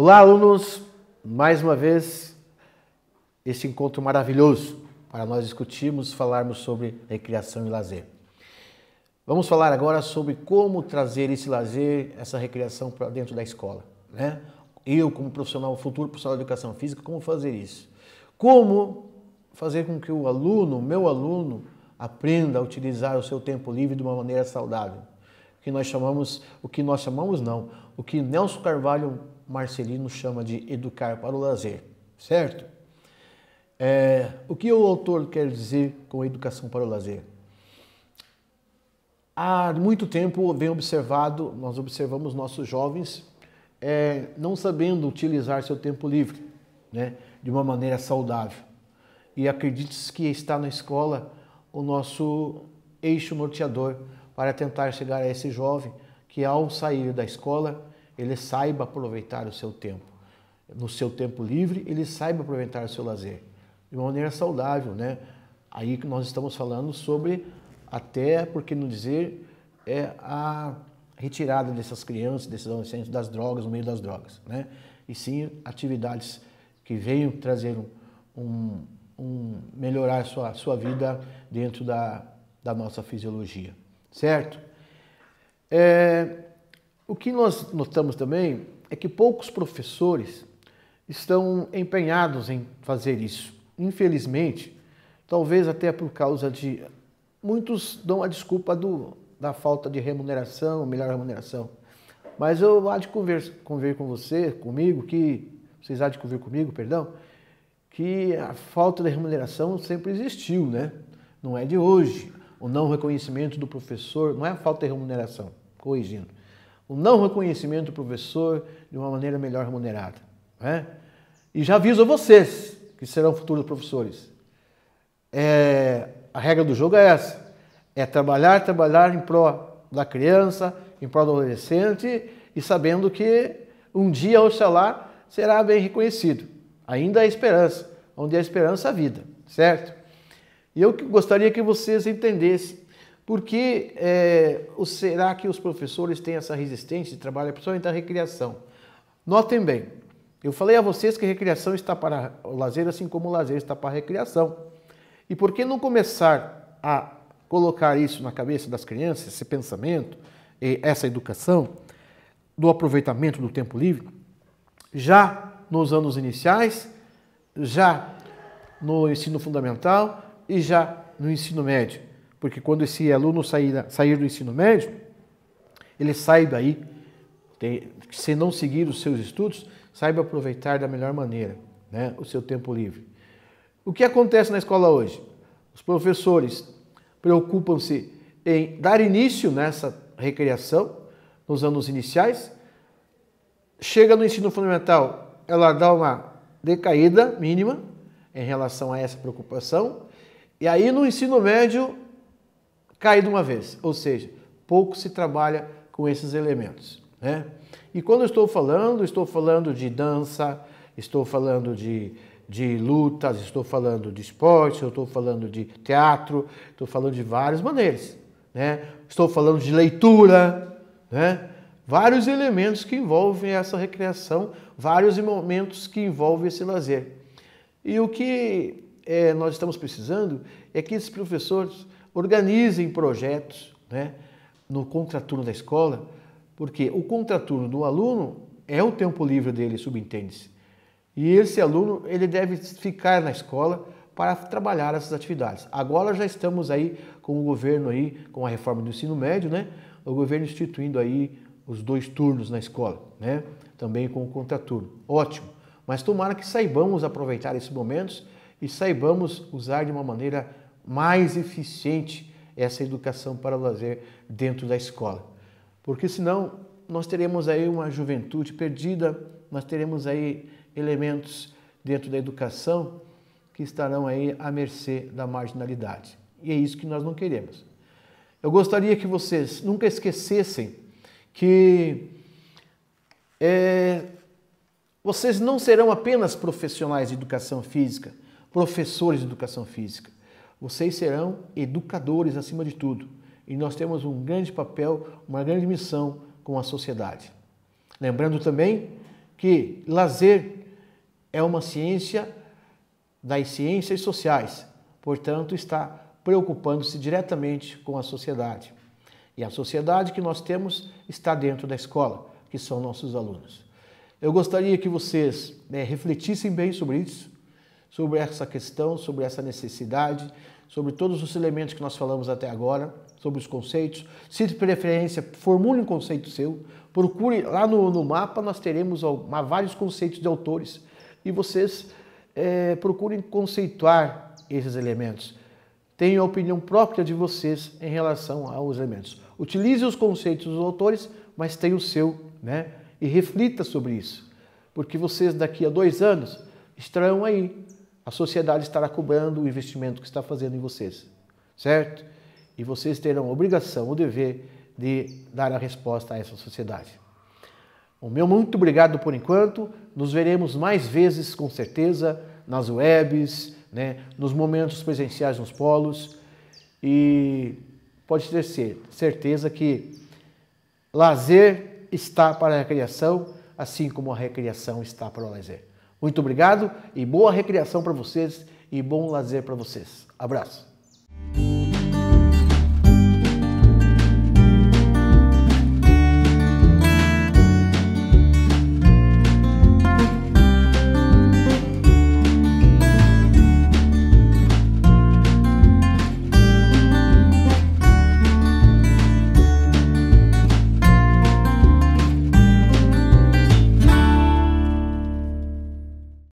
Olá, alunos! Mais uma vez, este encontro maravilhoso para nós discutirmos, falarmos sobre recreação e lazer. Vamos falar agora sobre como trazer esse lazer, essa recreação para dentro da escola. Né? Eu, como profissional, futuro profissional de educação física, como fazer isso? Como fazer com que o aluno, meu aluno, aprenda a utilizar o seu tempo livre de uma maneira saudável? O que nós chamamos, o que nós chamamos não, o que Nelson Carvalho Marcelino chama de educar para o lazer, certo? É, o que o autor quer dizer com educação para o lazer? Há muito tempo vem observado, nós observamos nossos jovens é, não sabendo utilizar seu tempo livre, né, de uma maneira saudável. E acredite que está na escola o nosso eixo norteador para tentar chegar a esse jovem que ao sair da escola ele saiba aproveitar o seu tempo. No seu tempo livre, ele saiba aproveitar o seu lazer de uma maneira saudável, né? Aí que nós estamos falando sobre até, por que não dizer, é a retirada dessas crianças, desses adolescentes das drogas, no meio das drogas, né? E sim atividades que venham trazer um, um, um melhorar sua sua vida dentro da, da nossa fisiologia, certo? É, o que nós notamos também é que poucos professores estão empenhados em fazer isso. Infelizmente, talvez até por causa de. Muitos dão a desculpa do, da falta de remuneração, melhor remuneração. Mas eu há de conversa, conver com você, comigo, que. Vocês há de conver comigo, perdão, que a falta de remuneração sempre existiu, né? Não é de hoje. O não reconhecimento do professor não é a falta de remuneração, corrigindo o não reconhecimento do professor de uma maneira melhor remunerada. Né? E já aviso a vocês, que serão futuros professores, é, a regra do jogo é essa: é trabalhar, trabalhar em prol da criança, em prol do adolescente e sabendo que um dia, oxalá, será bem reconhecido. Ainda há esperança, onde há esperança, a vida, certo? E eu gostaria que vocês entendessem por que é, será que os professores têm essa resistência de trabalhar, principalmente a recreação? Notem bem, eu falei a vocês que a recreação está para o lazer, assim como o lazer está para a recreação. E por que não começar a colocar isso na cabeça das crianças, esse pensamento, essa educação do aproveitamento do tempo livre, já nos anos iniciais, já no ensino fundamental e já no ensino médio? Porque quando esse aluno sair, sair do ensino médio, ele saiba aí, tem, se não seguir os seus estudos, saiba aproveitar da melhor maneira né, o seu tempo livre. O que acontece na escola hoje? Os professores preocupam-se em dar início nessa recreação, nos anos iniciais, chega no ensino fundamental, ela dá uma decaída mínima em relação a essa preocupação, e aí no ensino médio cai de uma vez, ou seja, pouco se trabalha com esses elementos. Né? E quando eu estou falando, estou falando de dança, estou falando de, de lutas, estou falando de esporte, estou falando de teatro, estou falando de várias maneiras. Né? Estou falando de leitura, né? vários elementos que envolvem essa recreação, vários momentos que envolvem esse lazer. E o que é, nós estamos precisando é que esses professores organizem projetos né, no contraturno da escola, porque o contraturno do aluno é o tempo livre dele, subentende-se. E esse aluno ele deve ficar na escola para trabalhar essas atividades. Agora já estamos aí com o governo aí, com a reforma do ensino médio, né? O governo instituindo aí os dois turnos na escola, né? Também com o contraturno. Ótimo. Mas tomara que saibamos aproveitar esses momentos e saibamos usar de uma maneira mais eficiente essa educação para o lazer dentro da escola. Porque senão nós teremos aí uma juventude perdida, nós teremos aí elementos dentro da educação que estarão aí à mercê da marginalidade. E é isso que nós não queremos. Eu gostaria que vocês nunca esquecessem que é, vocês não serão apenas profissionais de educação física, professores de educação física. Vocês serão educadores acima de tudo, e nós temos um grande papel, uma grande missão com a sociedade. Lembrando também que lazer é uma ciência das ciências sociais, portanto, está preocupando-se diretamente com a sociedade. E a sociedade que nós temos está dentro da escola, que são nossos alunos. Eu gostaria que vocês né, refletissem bem sobre isso, sobre essa questão, sobre essa necessidade, sobre todos os elementos que nós falamos até agora, sobre os conceitos. Se de preferência, formule um conceito seu, procure lá no, no mapa, nós teremos uma, vários conceitos de autores e vocês é, procurem conceituar esses elementos. Tenha a opinião própria de vocês em relação aos elementos. Utilize os conceitos dos autores, mas tenha o seu, né? E reflita sobre isso, porque vocês daqui a dois anos estarão aí a sociedade estará cobrando o investimento que está fazendo em vocês, certo? E vocês terão a obrigação, o dever de dar a resposta a essa sociedade. O meu muito obrigado por enquanto. Nos veremos mais vezes, com certeza, nas webs, né, nos momentos presenciais nos polos. E pode ter certeza que lazer está para a recreação, assim como a recreação está para o lazer. Muito obrigado e boa recreação para vocês e bom lazer para vocês. Abraço.